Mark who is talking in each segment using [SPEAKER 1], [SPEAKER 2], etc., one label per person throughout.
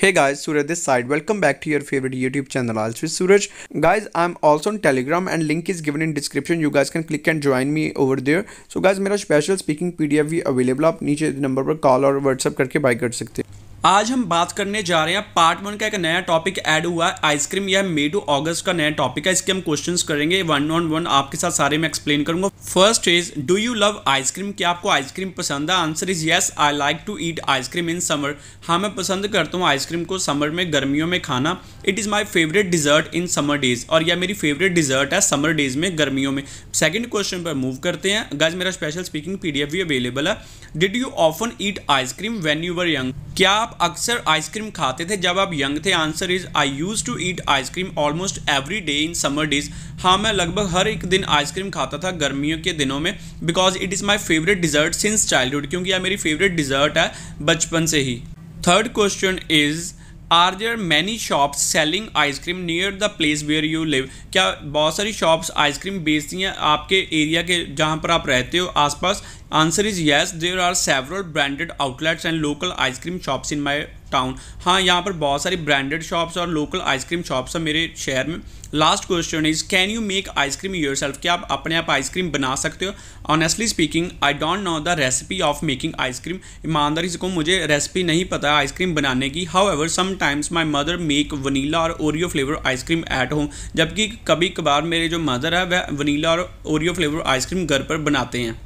[SPEAKER 1] Hey guys, Suraj this side. Welcome back to your favorite YouTube channel. I'll with Suraj. Guys, I'm also on Telegram and link is given in description. You guys can click and join me over there. So guys, मेरा special speaking PDF भी available आप नीचे number पर call और WhatsApp करके bye कर सकते हैं
[SPEAKER 2] आज हम बात करने जा रहे हैं पार्ट वन का एक नया टॉपिक ऐड हुआ है आइसक्रीम या मे टू ऑगस्ट का नया टॉपिक है इसके हम क्वेश्चंस करेंगे वन ऑन वन आपके साथ सारे मैं एक्सप्लेन करूंगा first is do you love ice cream क्या आपको आइसक्रीम पसंद है answer is yes I like to eat ice cream in summer हाँ मैं पसंद करता हूँ आइसक्रीम को समर में गर्मियों में खाना it is my favourite dessert in summer days और यह मेरी फेवरेट डिजर्ट है समर डेज में गर्मियों में सेकेंड क्वेश्चन पर मूव करते हैं गज मेरा स्पेशल स्पीकिंग पी भी अवेलेबल है did you often eat ice cream when you were young क्या आप अक्सर आइसक्रीम खाते थे जब आप यंग थे answer is I used to eat ice cream almost every day in summer days हाँ मैं लगभग हर एक दिन आइसक्रीम खाता था गर्मियों के दिनों में because it is my favourite dessert since childhood क्योंकि यह मेरी फेवरेट डिज़र्ट है बचपन से ही third question is are there many shops selling ice cream near the place where you live क्या बहुत सारी शॉप्स आइसक्रीम बेचती हैं आपके एरिया के जहाँ पर आप रहते हो आसपास answer is yes there are several branded outlets and local ice cream shops in my town हाँ यहाँ पर बहुत सारी ब्रांडेड शॉप्स और लोकल आइसक्रीम शॉप्स हैं मेरे शहर में last question is can you make ice cream yourself क्या आप अपने आप आइसक्रीम बना सकते हो honestly speaking I don't know the recipe of making ice cream ईमानदारी से को मुझे रेसिपी नहीं पता आइसक्रीम बनाने की however sometimes my mother make vanilla और Oreo flavour ice cream at home जबकि कभी कभार मेरे जो मदर है वह वनीला और ओरियो फ्लेवर आइसक्रीम घर पर बनाते हैं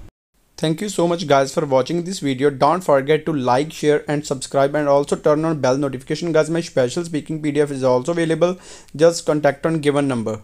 [SPEAKER 1] Thank you so much guys for watching this video. Don't forget to like, share and subscribe and also turn on bell notification guys. My special speaking PDF is also available. Just contact on given number.